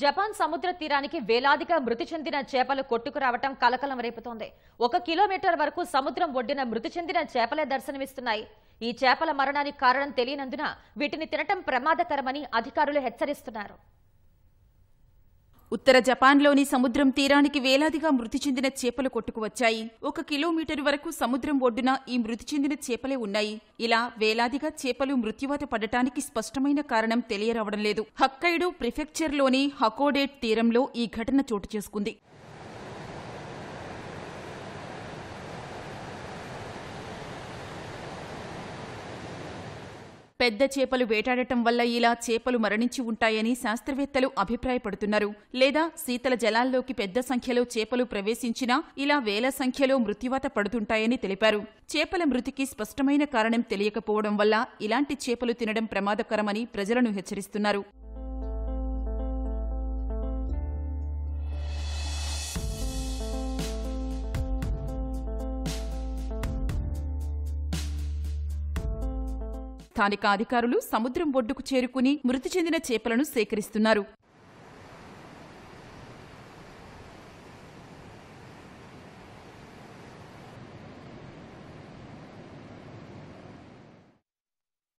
Japan సముద్ర తీరానికి వేలాదిగా మృతి చెందిన చేపలు కొట్టుకురావటం కలకలం రేపుతోంది ఒక కిలోమీటర్ వరకు సముద్రం ఒడ్డిన మృతి చెందిన చేపలే దర్శనమిస్తున్నాయి ఈ చేపల మరణానికి కారణం తెలియనందున వీటిని తినటం ప్రమాదకరమని అధికారులు హెచ్చరిస్తున్నారు ఉత్తర జపాన్లోని సముద్రం తీరానికి వేలాదిగా మృతి చెందిన చేపలు కొట్టుకువచ్చాయి ఒక కిలోమీటర్ వరకు సముద్రం ఒడ్డున ఈ మృతి చెందిన చేపలే ఉన్నాయి ఇలా వేలాదిగా చేపలు మృత్యువాత పడటానికి స్పష్టమైన కారణం తెలియరావడం లేదు హక్కైడు ప్రిఫెక్చర్లోని హకోడేట్ తీరంలో ఈ ఘటన చోటు చేసుకుంది పెద్ద చేపలు వేటాడటం వల్ల ఇలా చేపలు మరణించి ఉంటాయని శాస్త్రవేత్తలు అభిప్రాయపడుతున్నారు లేదా శీతల జలాల్లోకి పెద్ద సంఖ్యలో చేపలు ప్రవేశించినా ఇలా వేల సంఖ్యలో మృత్యువాత పడుతుంటాయని తెలిపారు చేపల మృతికి స్పష్టమైన కారణం తెలియకపోవడం వల్ల ఇలాంటి చేపలు తినడం ప్రమాదకరమని ప్రజలను హెచ్చరిస్తున్నారు స్థానిక అధికారులు సముద్రం ఒడ్డుకు చేరుకుని మృతి చెందిన చేపలను సేకరిస్తున్నారు